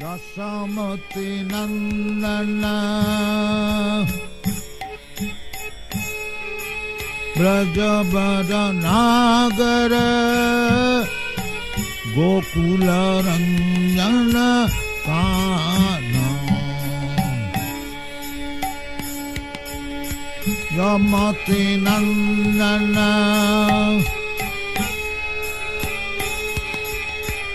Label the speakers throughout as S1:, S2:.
S1: दशमति नन्दन प्रजवदनागर गोकुलरञ्जन का दिनन्दन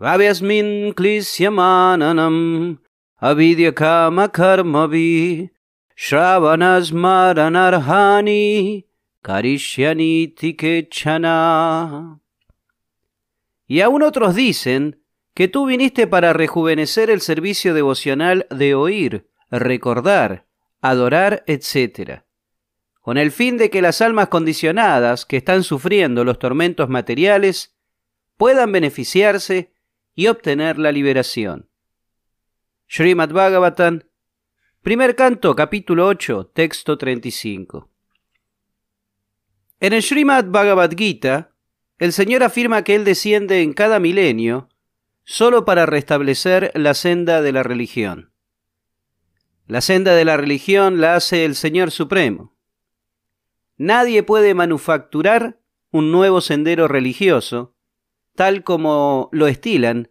S2: Y aún otros dicen que tú viniste para rejuvenecer el servicio devocional de oír, recordar, adorar, etc., con el fin de que las almas condicionadas que están sufriendo los tormentos materiales puedan beneficiarse y obtener la liberación. Srimad Bhagavatan, primer canto, capítulo 8, texto 35. En el Srimad Bhagavad Gita, el Señor afirma que Él desciende en cada milenio solo para restablecer la senda de la religión. La senda de la religión la hace el Señor Supremo. Nadie puede manufacturar un nuevo sendero religioso tal como lo estilan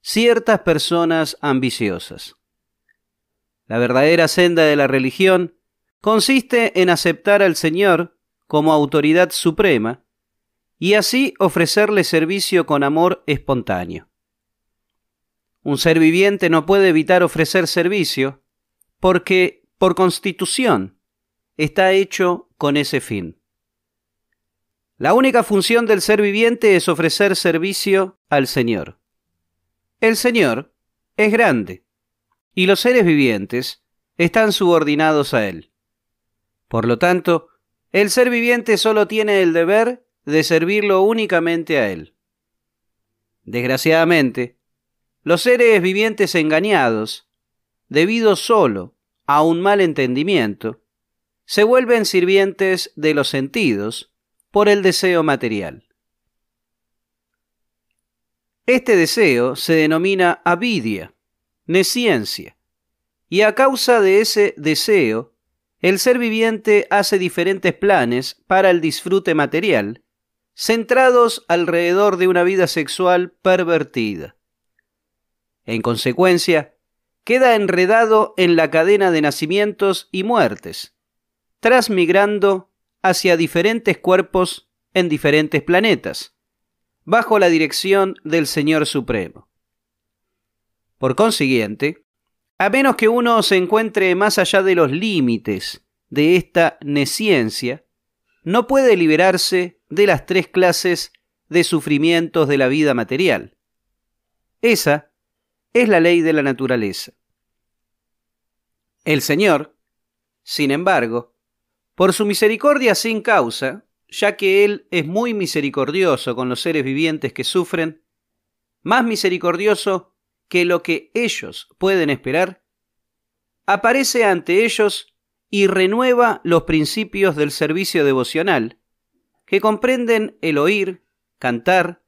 S2: ciertas personas ambiciosas. La verdadera senda de la religión consiste en aceptar al Señor como autoridad suprema y así ofrecerle servicio con amor espontáneo. Un ser viviente no puede evitar ofrecer servicio porque, por constitución, está hecho con ese fin. La única función del ser viviente es ofrecer servicio al Señor. El Señor es grande y los seres vivientes están subordinados a Él. Por lo tanto, el ser viviente solo tiene el deber de servirlo únicamente a Él. Desgraciadamente, los seres vivientes engañados, debido solo a un mal entendimiento, se vuelven sirvientes de los sentidos por el deseo material. Este deseo se denomina avidia, neciencia, y a causa de ese deseo, el ser viviente hace diferentes planes para el disfrute material, centrados alrededor de una vida sexual pervertida. En consecuencia, queda enredado en la cadena de nacimientos y muertes, transmigrando hacia diferentes cuerpos en diferentes planetas, bajo la dirección del Señor Supremo. Por consiguiente, a menos que uno se encuentre más allá de los límites de esta neciencia, no puede liberarse de las tres clases de sufrimientos de la vida material. Esa es la ley de la naturaleza. El Señor, sin embargo, por su misericordia sin causa, ya que Él es muy misericordioso con los seres vivientes que sufren, más misericordioso que lo que ellos pueden esperar, aparece ante ellos y renueva los principios del servicio devocional, que comprenden el oír, cantar,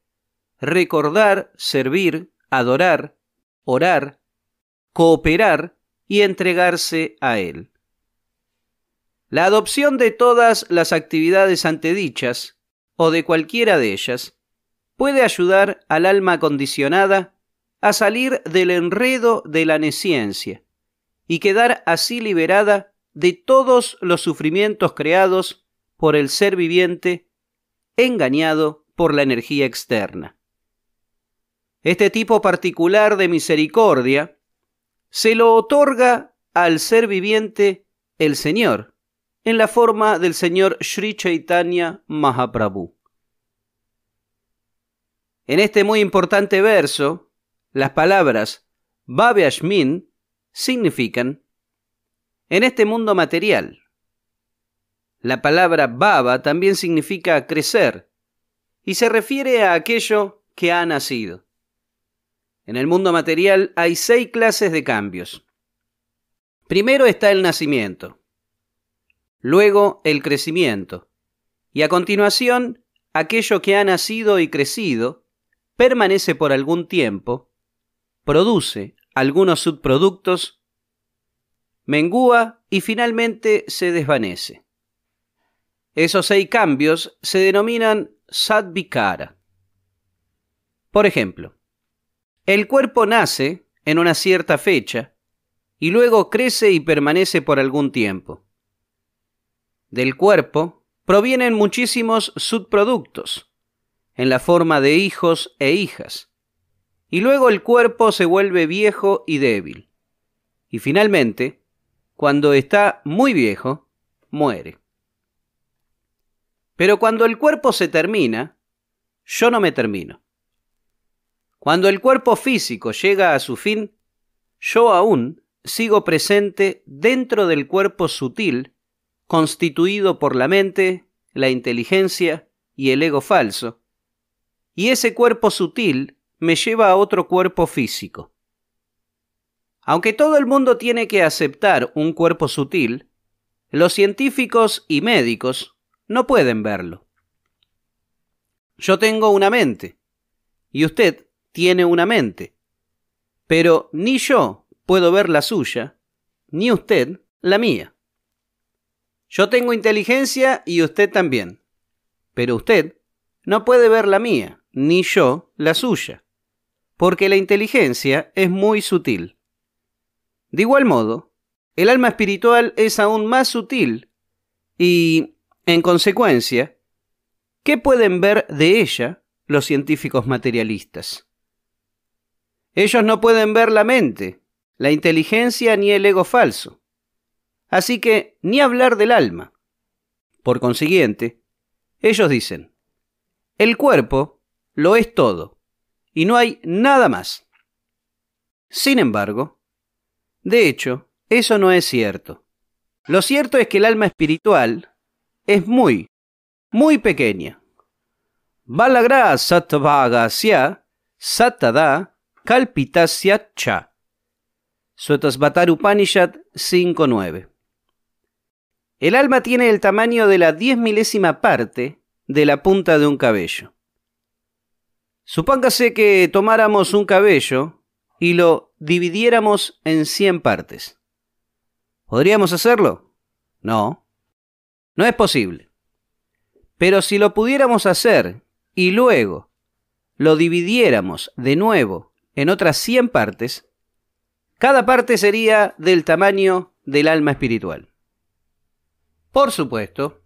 S2: recordar, servir, adorar, orar, cooperar y entregarse a Él. La adopción de todas las actividades antedichas, o de cualquiera de ellas, puede ayudar al alma condicionada a salir del enredo de la neciencia y quedar así liberada de todos los sufrimientos creados por el ser viviente engañado por la energía externa. Este tipo particular de misericordia se lo otorga al ser viviente el Señor, en la forma del señor Sri Chaitanya Mahaprabhu. En este muy importante verso, las palabras ASHMIN significan en este mundo material. La palabra Baba también significa crecer y se refiere a aquello que ha nacido. En el mundo material hay seis clases de cambios. Primero está el nacimiento luego el crecimiento, y a continuación aquello que ha nacido y crecido, permanece por algún tiempo, produce algunos subproductos, mengúa y finalmente se desvanece. Esos seis cambios se denominan sadvikara. Por ejemplo, el cuerpo nace en una cierta fecha y luego crece y permanece por algún tiempo del cuerpo provienen muchísimos subproductos, en la forma de hijos e hijas, y luego el cuerpo se vuelve viejo y débil, y finalmente, cuando está muy viejo, muere. Pero cuando el cuerpo se termina, yo no me termino. Cuando el cuerpo físico llega a su fin, yo aún sigo presente dentro del cuerpo sutil constituido por la mente, la inteligencia y el ego falso, y ese cuerpo sutil me lleva a otro cuerpo físico. Aunque todo el mundo tiene que aceptar un cuerpo sutil, los científicos y médicos no pueden verlo. Yo tengo una mente, y usted tiene una mente, pero ni yo puedo ver la suya, ni usted la mía. Yo tengo inteligencia y usted también. Pero usted no puede ver la mía, ni yo la suya, porque la inteligencia es muy sutil. De igual modo, el alma espiritual es aún más sutil y, en consecuencia, ¿qué pueden ver de ella los científicos materialistas? Ellos no pueden ver la mente, la inteligencia ni el ego falso. Así que ni hablar del alma. Por consiguiente, ellos dicen, el cuerpo lo es todo, y no hay nada más. Sin embargo, de hecho, eso no es cierto. Lo cierto es que el alma espiritual es muy, muy pequeña. Balagra satvagasya satada kalpitasya cha. Upanishad 5.9 el alma tiene el tamaño de la diez milésima parte de la punta de un cabello. Supóngase que tomáramos un cabello y lo dividiéramos en 100 partes. ¿Podríamos hacerlo? No. No es posible. Pero si lo pudiéramos hacer y luego lo dividiéramos de nuevo en otras 100 partes, cada parte sería del tamaño del alma espiritual. Por supuesto.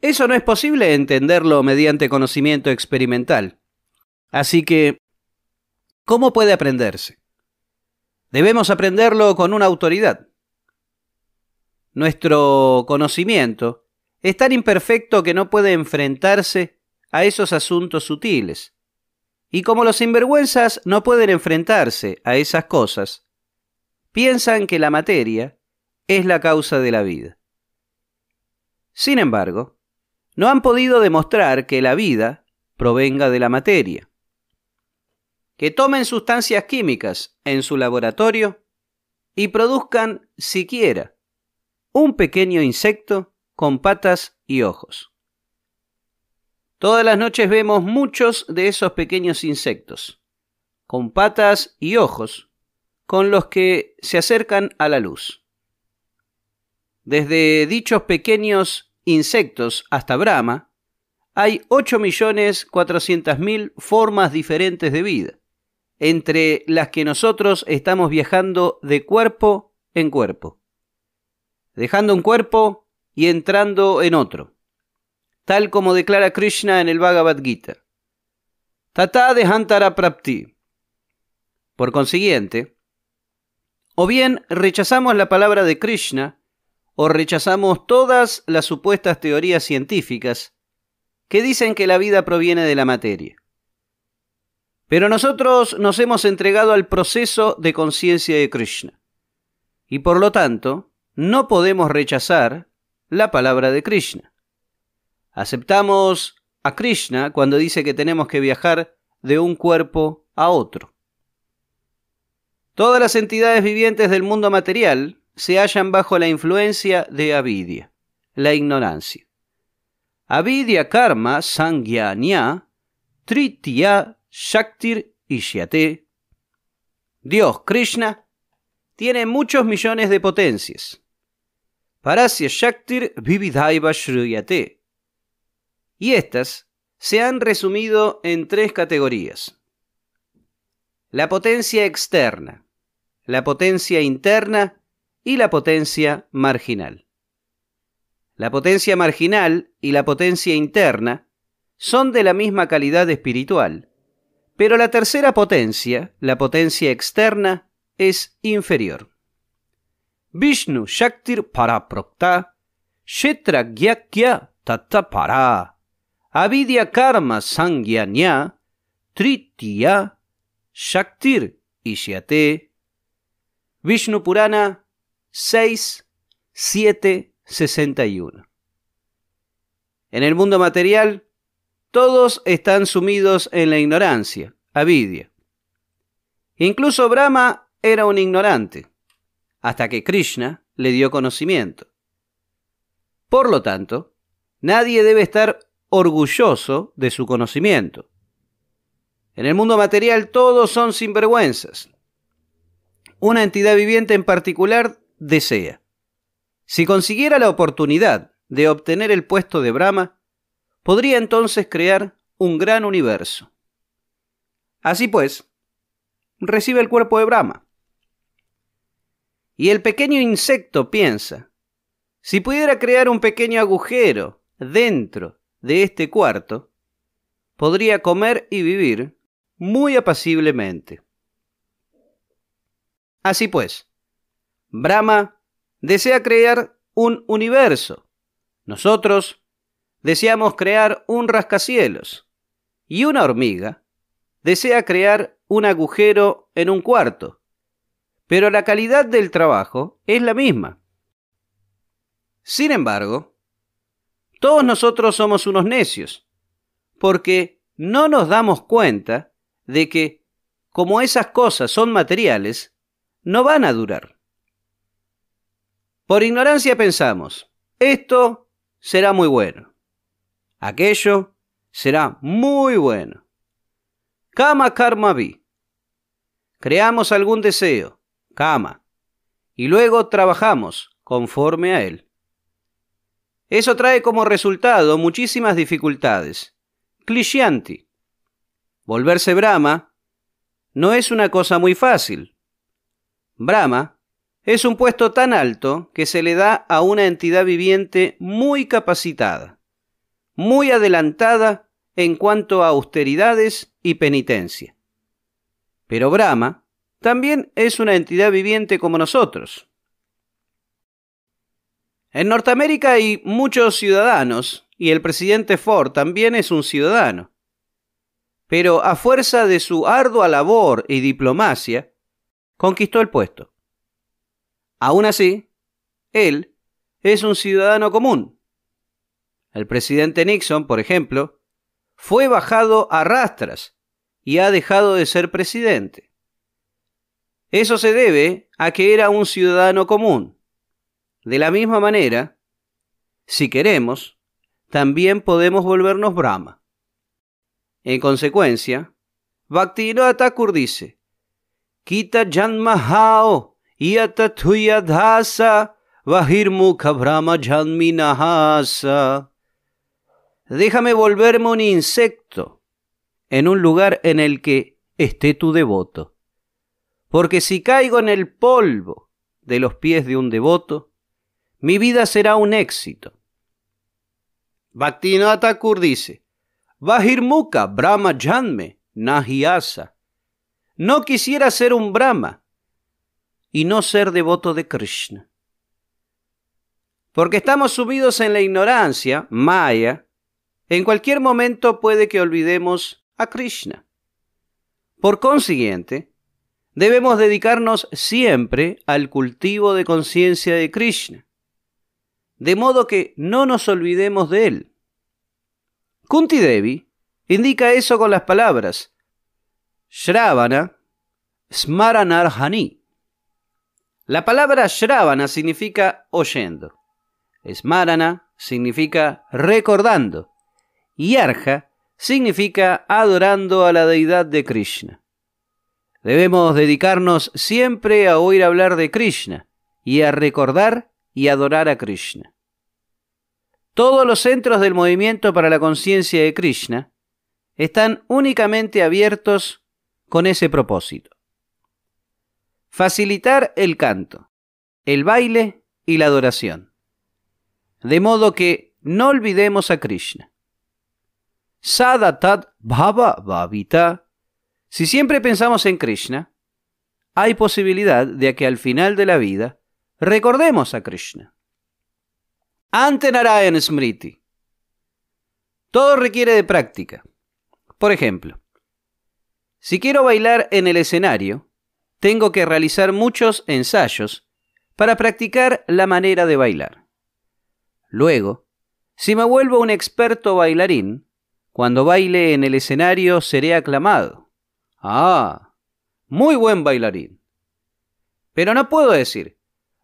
S2: Eso no es posible entenderlo mediante conocimiento experimental. Así que, ¿cómo puede aprenderse? Debemos aprenderlo con una autoridad. Nuestro conocimiento es tan imperfecto que no puede enfrentarse a esos asuntos sutiles. Y como los sinvergüenzas no pueden enfrentarse a esas cosas, piensan que la materia es la causa de la vida. Sin embargo, no han podido demostrar que la vida provenga de la materia. Que tomen sustancias químicas en su laboratorio y produzcan siquiera un pequeño insecto con patas y ojos. Todas las noches vemos muchos de esos pequeños insectos, con patas y ojos, con los que se acercan a la luz. Desde dichos pequeños insectos hasta Brahma, hay 8.400.000 formas diferentes de vida, entre las que nosotros estamos viajando de cuerpo en cuerpo, dejando un cuerpo y entrando en otro, tal como declara Krishna en el Bhagavad Gita. Tata dehantara prapti. Por consiguiente, o bien rechazamos la palabra de Krishna o rechazamos todas las supuestas teorías científicas que dicen que la vida proviene de la materia. Pero nosotros nos hemos entregado al proceso de conciencia de Krishna y por lo tanto no podemos rechazar la palabra de Krishna. Aceptamos a Krishna cuando dice que tenemos que viajar de un cuerpo a otro. Todas las entidades vivientes del mundo material se hallan bajo la influencia de avidia, la ignorancia. Avidya karma sangyanya tritiya shaktir Dios Krishna tiene muchos millones de potencias. Parasya shaktir shruyate. Y estas se han resumido en tres categorías. La potencia externa, la potencia interna y la potencia marginal. La potencia marginal y la potencia interna son de la misma calidad espiritual, pero la tercera potencia, la potencia externa, es inferior. Vishnu Shaktir Paraprokta Shetra Gyakya Tatapara Avidya Karma Sangyanya Tritya Shaktir Ishyate Vishnu Purana 61 En el mundo material, todos están sumidos en la ignorancia, avidia. Incluso Brahma era un ignorante, hasta que Krishna le dio conocimiento. Por lo tanto, nadie debe estar orgulloso de su conocimiento. En el mundo material todos son sinvergüenzas. Una entidad viviente en particular desea. Si consiguiera la oportunidad de obtener el puesto de Brahma, podría entonces crear un gran universo. Así pues, recibe el cuerpo de Brahma. Y el pequeño insecto piensa, si pudiera crear un pequeño agujero dentro de este cuarto, podría comer y vivir muy apaciblemente. Así pues, Brahma desea crear un universo. Nosotros deseamos crear un rascacielos. Y una hormiga desea crear un agujero en un cuarto. Pero la calidad del trabajo es la misma. Sin embargo, todos nosotros somos unos necios, porque no nos damos cuenta de que, como esas cosas son materiales, no van a durar. Por ignorancia pensamos, esto será muy bueno, aquello será muy bueno. Kama karma vi. Creamos algún deseo, kama, y luego trabajamos conforme a él. Eso trae como resultado muchísimas dificultades. Cliscianti. Volverse Brahma no es una cosa muy fácil. Brahma es un puesto tan alto que se le da a una entidad viviente muy capacitada, muy adelantada en cuanto a austeridades y penitencia. Pero Brahma también es una entidad viviente como nosotros. En Norteamérica hay muchos ciudadanos y el presidente Ford también es un ciudadano. Pero a fuerza de su ardua labor y diplomacia, conquistó el puesto. Aún así, él es un ciudadano común. El presidente Nixon, por ejemplo, fue bajado a rastras y ha dejado de ser presidente. Eso se debe a que era un ciudadano común. De la misma manera, si queremos, también podemos volvernos Brahma. En consecuencia, Bhaktivinoda Thakur dice, Kita mahao. यतथुयधास nahasa. Déjame volverme un insecto en un lugar en el que esté tu devoto. Porque si caigo en el polvo de los pies de un devoto, mi vida será un éxito. Bhaktinatakur dice, vahirmuka Brahma Janme Nahiasa. No quisiera ser un Brahma, y no ser devoto de Krishna. Porque estamos subidos en la ignorancia, Maya, en cualquier momento puede que olvidemos a Krishna. Por consiguiente, debemos dedicarnos siempre al cultivo de conciencia de Krishna, de modo que no nos olvidemos de él. Kunti Devi indica eso con las palabras Shravana Smaranarhani la palabra Shravana significa oyendo. Smarana significa recordando. Y Arja significa adorando a la deidad de Krishna. Debemos dedicarnos siempre a oír hablar de Krishna y a recordar y adorar a Krishna. Todos los centros del movimiento para la conciencia de Krishna están únicamente abiertos con ese propósito facilitar el canto, el baile y la adoración. De modo que no olvidemos a Krishna. Sadatat Bhava Bhavita. Si siempre pensamos en Krishna, hay posibilidad de que al final de la vida recordemos a Krishna. Ante Smriti. Todo requiere de práctica. Por ejemplo, si quiero bailar en el escenario, tengo que realizar muchos ensayos para practicar la manera de bailar. Luego, si me vuelvo un experto bailarín, cuando baile en el escenario seré aclamado. Ah, muy buen bailarín. Pero no puedo decir,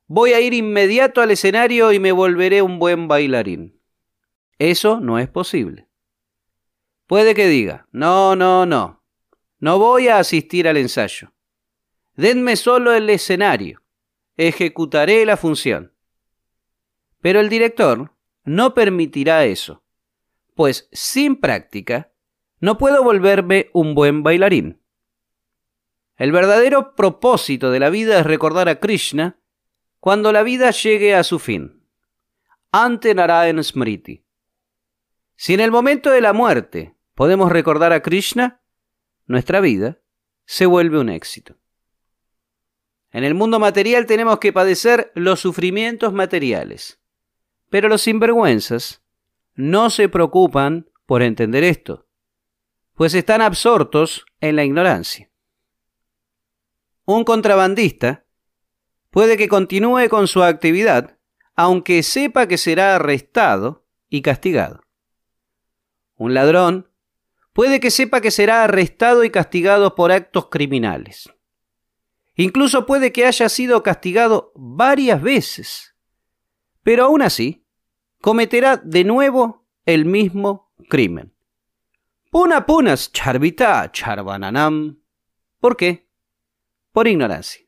S2: voy a ir inmediato al escenario y me volveré un buen bailarín. Eso no es posible. Puede que diga, no, no, no, no voy a asistir al ensayo. Denme solo el escenario. Ejecutaré la función. Pero el director no permitirá eso, pues sin práctica no puedo volverme un buen bailarín. El verdadero propósito de la vida es recordar a Krishna cuando la vida llegue a su fin. Ante Narayan Smriti. Si en el momento de la muerte podemos recordar a Krishna, nuestra vida se vuelve un éxito. En el mundo material tenemos que padecer los sufrimientos materiales. Pero los sinvergüenzas no se preocupan por entender esto, pues están absortos en la ignorancia. Un contrabandista puede que continúe con su actividad aunque sepa que será arrestado y castigado. Un ladrón puede que sepa que será arrestado y castigado por actos criminales. Incluso puede que haya sido castigado varias veces. Pero aún así, cometerá de nuevo el mismo crimen. Puna punas charvita charvananam. ¿Por qué? Por ignorancia.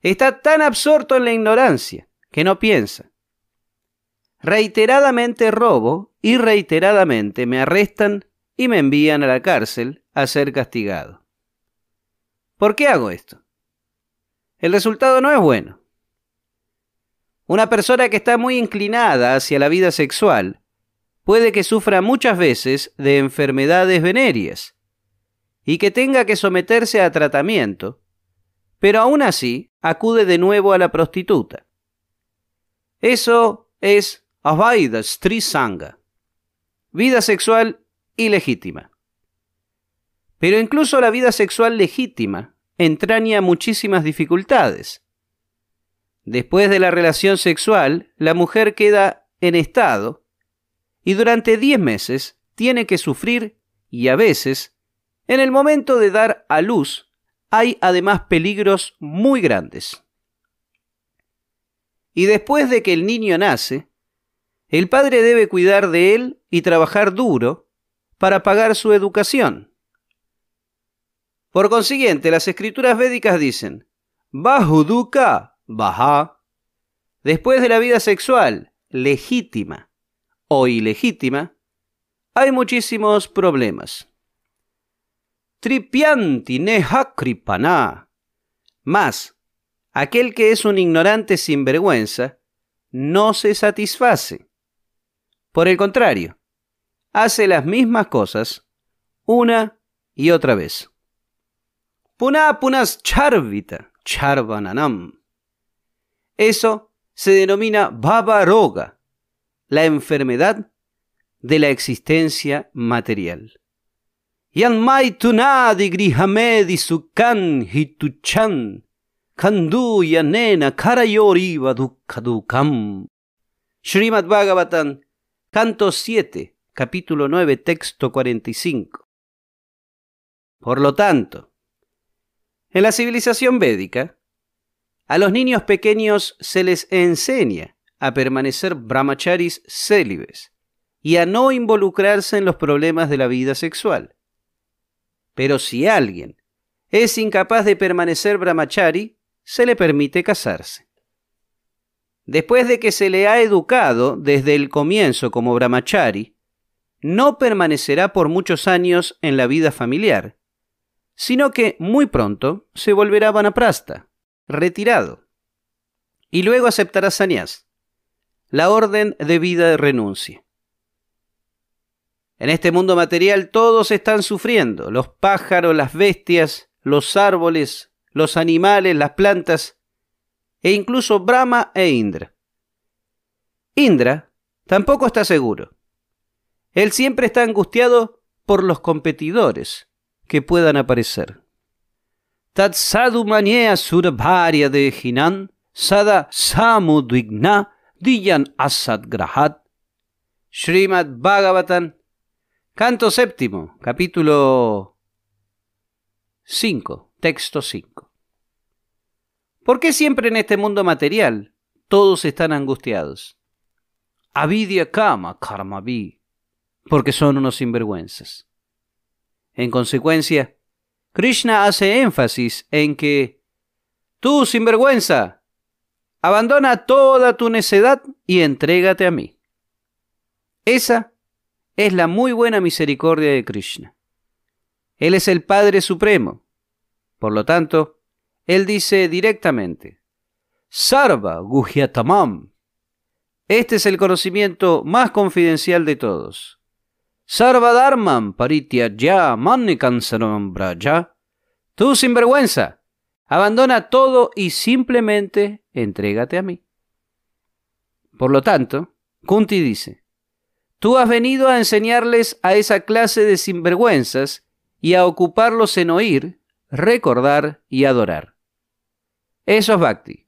S2: Está tan absorto en la ignorancia que no piensa. Reiteradamente robo y reiteradamente me arrestan y me envían a la cárcel a ser castigado. ¿Por qué hago esto? El resultado no es bueno. Una persona que está muy inclinada hacia la vida sexual puede que sufra muchas veces de enfermedades venéreas y que tenga que someterse a tratamiento, pero aún así acude de nuevo a la prostituta. Eso es Avaida Strisanga, vida sexual ilegítima. Pero incluso la vida sexual legítima entraña muchísimas dificultades. Después de la relación sexual, la mujer queda en estado y durante 10 meses tiene que sufrir y a veces, en el momento de dar a luz, hay además peligros muy grandes. Y después de que el niño nace, el padre debe cuidar de él y trabajar duro para pagar su educación. Por consiguiente, las escrituras védicas dicen, Bahuduka, baja después de la vida sexual, legítima o ilegítima, hay muchísimos problemas. Tripianti nehakripana. Más, aquel que es un ignorante sin vergüenza no se satisface. Por el contrario, hace las mismas cosas una y otra vez. Punapunas charvita charvananam. Eso se denomina roga, la enfermedad de la existencia material. Yanmai tunadi grihamedi sukan hituchan, kandu yanena karayoriva dukkadukam. Srimad Bhagavatan canto 7, capítulo 9, texto 45. Por lo tanto, en la civilización védica, a los niños pequeños se les enseña a permanecer brahmacharis célibes y a no involucrarse en los problemas de la vida sexual. Pero si alguien es incapaz de permanecer brahmachari, se le permite casarse. Después de que se le ha educado desde el comienzo como brahmachari, no permanecerá por muchos años en la vida familiar sino que muy pronto se volverá Vanaprasta, retirado, y luego aceptará sannyas, la orden de vida de renuncia. En este mundo material todos están sufriendo, los pájaros, las bestias, los árboles, los animales, las plantas, e incluso Brahma e Indra. Indra tampoco está seguro. Él siempre está angustiado por los competidores, que puedan aparecer. Tad sadu manea surabharya de hinan, sada samudvigna diyan asad grahat. Srimad Bhagavatan. canto séptimo, capítulo 5, texto 5. ¿Por qué siempre en este mundo material todos están angustiados? Avidya kama vi, porque son unos sinvergüenzas. En consecuencia, Krishna hace énfasis en que tú, sinvergüenza, abandona toda tu necedad y entrégate a mí. Esa es la muy buena misericordia de Krishna. Él es el Padre Supremo. Por lo tanto, él dice directamente, Sarva Guhyatamam. Este es el conocimiento más confidencial de todos paritya ya braja. Tú sinvergüenza, abandona todo y simplemente entrégate a mí. Por lo tanto, Kunti dice, tú has venido a enseñarles a esa clase de sinvergüenzas y a ocuparlos en oír, recordar y adorar. Eso es Bhakti.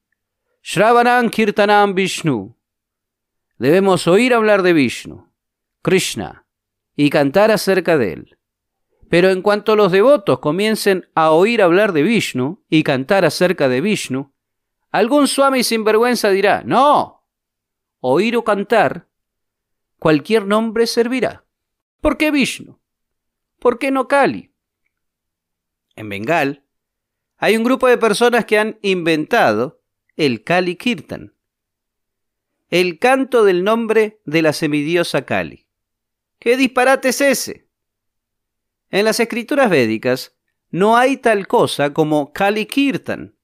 S2: Shravanam Kirtanam Vishnu. Debemos oír hablar de Vishnu, Krishna, y cantar acerca de él. Pero en cuanto los devotos comiencen a oír hablar de Vishnu y cantar acerca de Vishnu, algún suami sinvergüenza dirá, no, oír o cantar, cualquier nombre servirá. ¿Por qué Vishnu? ¿Por qué no Kali? En Bengal hay un grupo de personas que han inventado el Kali Kirtan, el canto del nombre de la semidiosa Kali. ¿Qué disparate es ese? En las escrituras védicas no hay tal cosa como Kali Kirtan.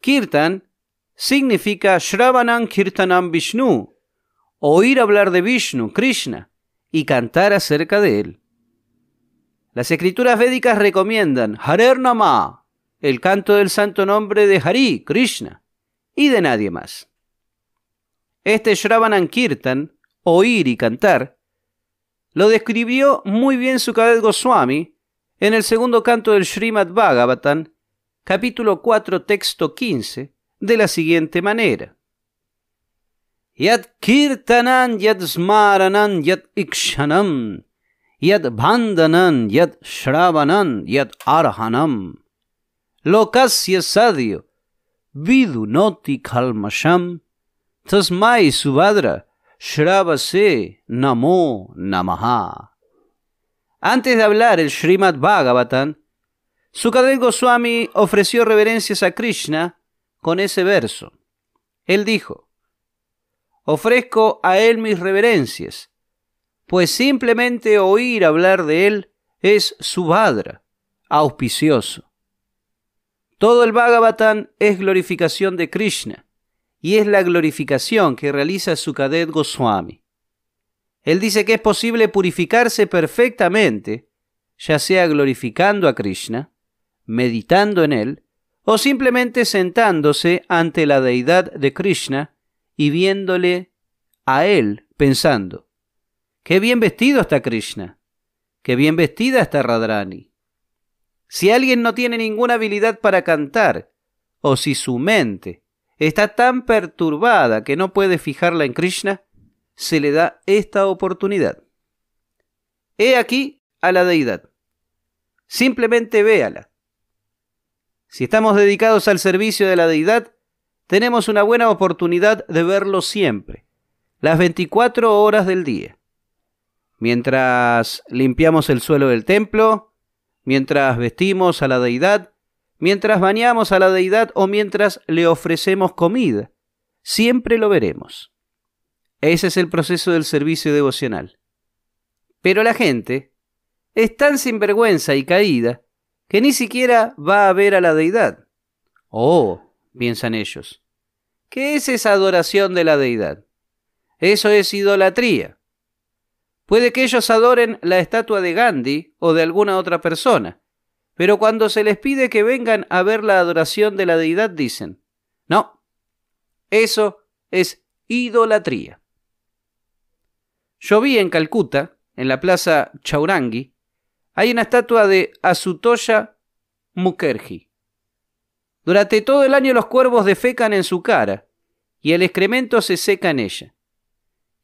S2: Kirtan significa Shravanam Kirtanam Vishnu, oír hablar de Vishnu, Krishna, y cantar acerca de él. Las escrituras védicas recomiendan Harer Nama, el canto del santo nombre de Hari, Krishna, y de nadie más. Este Shravanam Kirtan, oír y cantar, lo describió muy bien su Sukadev Goswami en el segundo canto del Srimad Bhagavatam, capítulo 4, texto 15, de la siguiente manera. Yad kirtanan yat smaranan, yat ikshanam yat vandanan, yat shravanam yat arhanam lokasya vidu vidunoti kalmasham tasmai subhadra Shravase Namo Namaha. Antes de hablar el Srimad Bhagavatam, Sukadev Goswami ofreció reverencias a Krishna con ese verso. Él dijo: Ofrezco a él mis reverencias, pues simplemente oír hablar de él es subhadra, auspicioso. Todo el Bhagavatam es glorificación de Krishna y es la glorificación que realiza Sukadev Goswami. Él dice que es posible purificarse perfectamente, ya sea glorificando a Krishna, meditando en él, o simplemente sentándose ante la deidad de Krishna y viéndole a él pensando, qué bien vestido está Krishna, qué bien vestida está Radrani. Si alguien no tiene ninguna habilidad para cantar, o si su mente está tan perturbada que no puede fijarla en Krishna, se le da esta oportunidad. He aquí a la deidad. Simplemente véala. Si estamos dedicados al servicio de la deidad, tenemos una buena oportunidad de verlo siempre, las 24 horas del día. Mientras limpiamos el suelo del templo, mientras vestimos a la deidad, mientras bañamos a la deidad o mientras le ofrecemos comida. Siempre lo veremos. Ese es el proceso del servicio devocional. Pero la gente es tan sinvergüenza y caída que ni siquiera va a ver a la deidad. Oh, piensan ellos. ¿Qué es esa adoración de la deidad? Eso es idolatría. Puede que ellos adoren la estatua de Gandhi o de alguna otra persona, pero cuando se les pide que vengan a ver la adoración de la deidad, dicen, no, eso es idolatría. Yo vi en Calcuta, en la plaza Chaurangi, hay una estatua de Asutoya Mukerji. Durante todo el año los cuervos defecan en su cara y el excremento se seca en ella.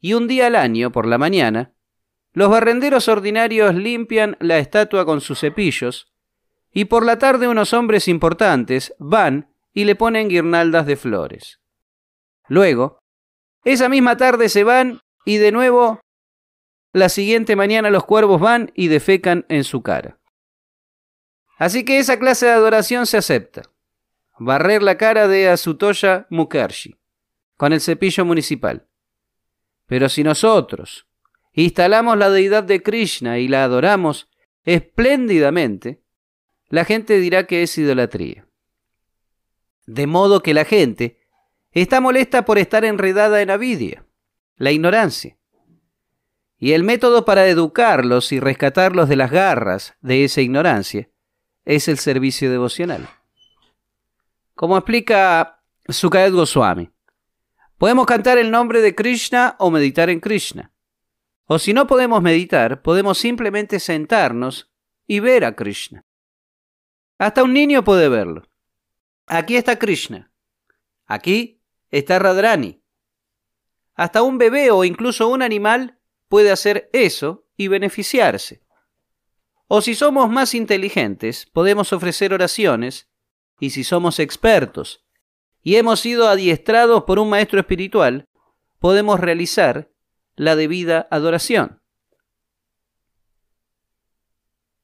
S2: Y un día al año, por la mañana, los barrenderos ordinarios limpian la estatua con sus cepillos y por la tarde unos hombres importantes van y le ponen guirnaldas de flores. Luego, esa misma tarde se van y de nuevo la siguiente mañana los cuervos van y defecan en su cara. Así que esa clase de adoración se acepta. Barrer la cara de Asutoya Mukherjee con el cepillo municipal. Pero si nosotros instalamos la deidad de Krishna y la adoramos espléndidamente, la gente dirá que es idolatría. De modo que la gente está molesta por estar enredada en avidia, la ignorancia. Y el método para educarlos y rescatarlos de las garras de esa ignorancia es el servicio devocional. Como explica Sukadev Goswami, podemos cantar el nombre de Krishna o meditar en Krishna. O si no podemos meditar, podemos simplemente sentarnos y ver a Krishna. Hasta un niño puede verlo. Aquí está Krishna. Aquí está Radrani. Hasta un bebé o incluso un animal puede hacer eso y beneficiarse. O si somos más inteligentes, podemos ofrecer oraciones, y si somos expertos y hemos sido adiestrados por un maestro espiritual, podemos realizar la debida adoración.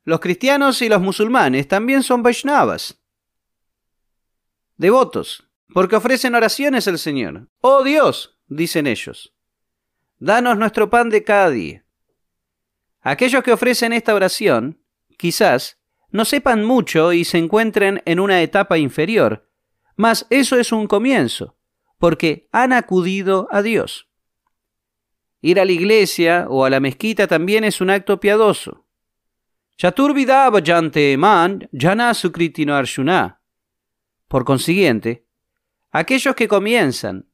S2: Los cristianos y los musulmanes también son Vaishnavas, devotos, porque ofrecen oraciones al Señor. Oh Dios, dicen ellos, danos nuestro pan de cada día. Aquellos que ofrecen esta oración, quizás, no sepan mucho y se encuentren en una etapa inferior, mas eso es un comienzo, porque han acudido a Dios. Ir a la iglesia o a la mezquita también es un acto piadoso. Bajante Man Jana Sukritino Arjuna. Por consiguiente, aquellos que comienzan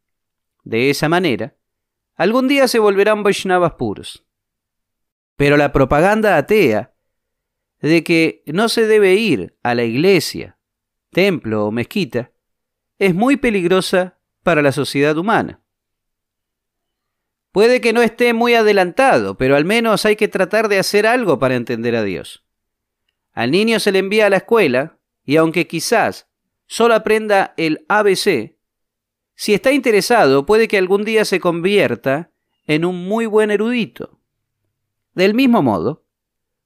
S2: de esa manera, algún día se volverán Vaishnavas puros. Pero la propaganda atea de que no se debe ir a la iglesia, templo o mezquita es muy peligrosa para la sociedad humana. Puede que no esté muy adelantado, pero al menos hay que tratar de hacer algo para entender a Dios. Al niño se le envía a la escuela, y aunque quizás solo aprenda el ABC, si está interesado puede que algún día se convierta en un muy buen erudito. Del mismo modo,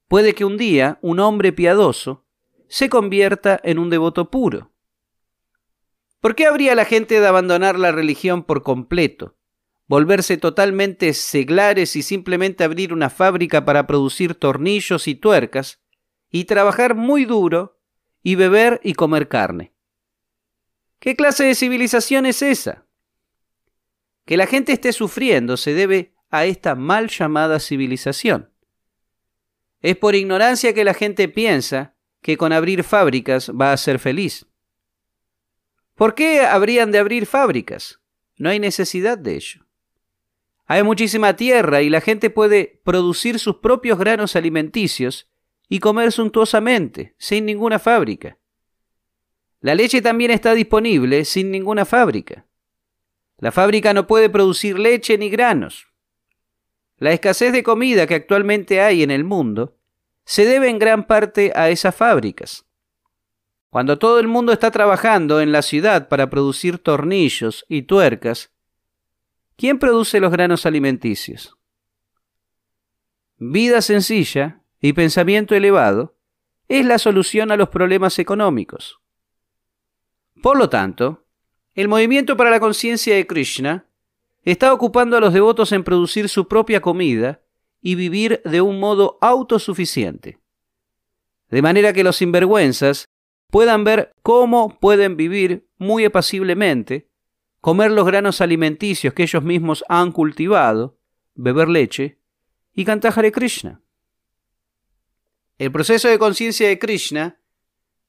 S2: puede que un día un hombre piadoso se convierta en un devoto puro. ¿Por qué habría la gente de abandonar la religión por completo volverse totalmente seglares y simplemente abrir una fábrica para producir tornillos y tuercas, y trabajar muy duro, y beber y comer carne. ¿Qué clase de civilización es esa? Que la gente esté sufriendo se debe a esta mal llamada civilización. Es por ignorancia que la gente piensa que con abrir fábricas va a ser feliz. ¿Por qué habrían de abrir fábricas? No hay necesidad de ello. Hay muchísima tierra y la gente puede producir sus propios granos alimenticios y comer suntuosamente, sin ninguna fábrica. La leche también está disponible sin ninguna fábrica. La fábrica no puede producir leche ni granos. La escasez de comida que actualmente hay en el mundo se debe en gran parte a esas fábricas. Cuando todo el mundo está trabajando en la ciudad para producir tornillos y tuercas, ¿Quién produce los granos alimenticios? Vida sencilla y pensamiento elevado es la solución a los problemas económicos. Por lo tanto, el movimiento para la conciencia de Krishna está ocupando a los devotos en producir su propia comida y vivir de un modo autosuficiente, de manera que los sinvergüenzas puedan ver cómo pueden vivir muy apaciblemente comer los granos alimenticios que ellos mismos han cultivado, beber leche y cantar Hare Krishna. El proceso de conciencia de Krishna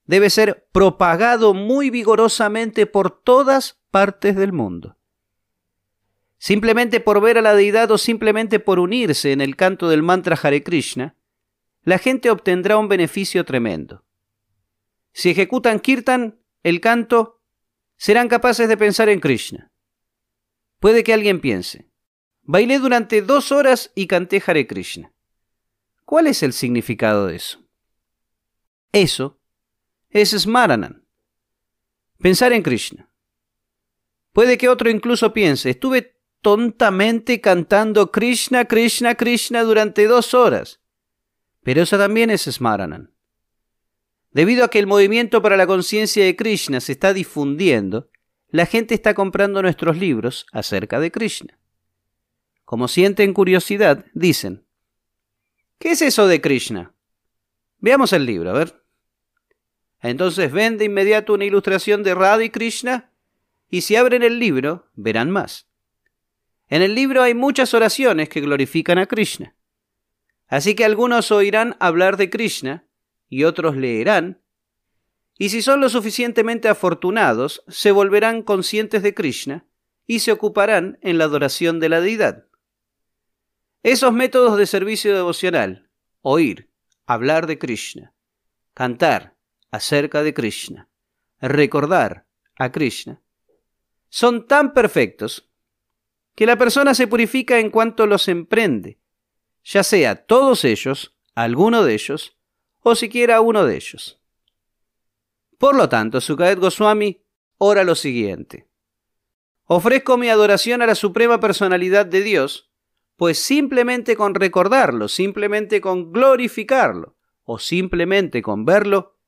S2: debe ser propagado muy vigorosamente por todas partes del mundo. Simplemente por ver a la deidad o simplemente por unirse en el canto del mantra Hare Krishna, la gente obtendrá un beneficio tremendo. Si ejecutan kirtan, el canto serán capaces de pensar en Krishna. Puede que alguien piense, bailé durante dos horas y canté Hare Krishna. ¿Cuál es el significado de eso? Eso es Smaranan, pensar en Krishna. Puede que otro incluso piense, estuve tontamente cantando Krishna, Krishna, Krishna durante dos horas. Pero eso también es Smaranan. Debido a que el movimiento para la conciencia de Krishna se está difundiendo, la gente está comprando nuestros libros acerca de Krishna. Como sienten curiosidad, dicen, ¿qué es eso de Krishna? Veamos el libro, a ver. Entonces ven de inmediato una ilustración de Radha y Krishna y si abren el libro verán más. En el libro hay muchas oraciones que glorifican a Krishna. Así que algunos oirán hablar de Krishna y otros leerán, y si son lo suficientemente afortunados, se volverán conscientes de Krishna y se ocuparán en la adoración de la deidad. Esos métodos de servicio devocional, oír, hablar de Krishna, cantar acerca de Krishna, recordar a Krishna, son tan perfectos que la persona se purifica en cuanto los emprende, ya sea todos ellos, alguno de ellos, o siquiera uno de ellos. Por lo tanto, Sukadet Goswami ora lo siguiente. Ofrezco mi adoración a la Suprema Personalidad de Dios, pues simplemente con recordarlo, simplemente con glorificarlo o simplemente con verlo,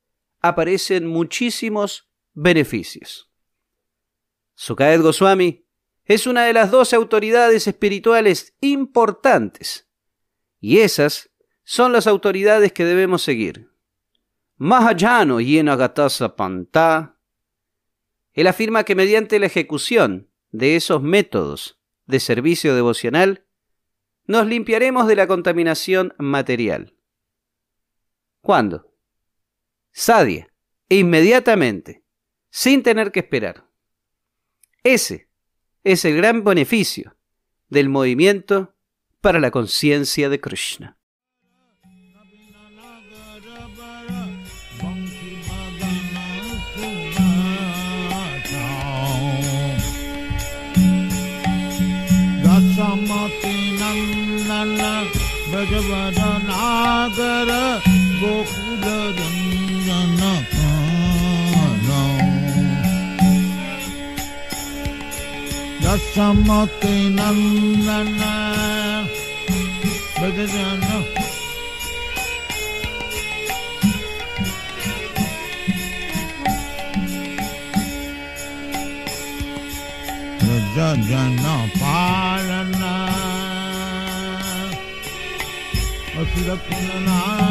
S2: aparecen muchísimos beneficios. Sukadet Goswami es una de las dos autoridades espirituales importantes, y esas son las autoridades que debemos seguir. Mahayano y Panta, Él afirma que mediante la ejecución de esos métodos de servicio devocional, nos limpiaremos de la contaminación material. ¿Cuándo? Sadia, inmediatamente, sin tener que esperar. Ese es el gran beneficio del movimiento para la conciencia de Krishna.
S1: गजवदनागर गोकुलरञ्जन दशमति नन्दन भजन जन पालना असुरक्षणा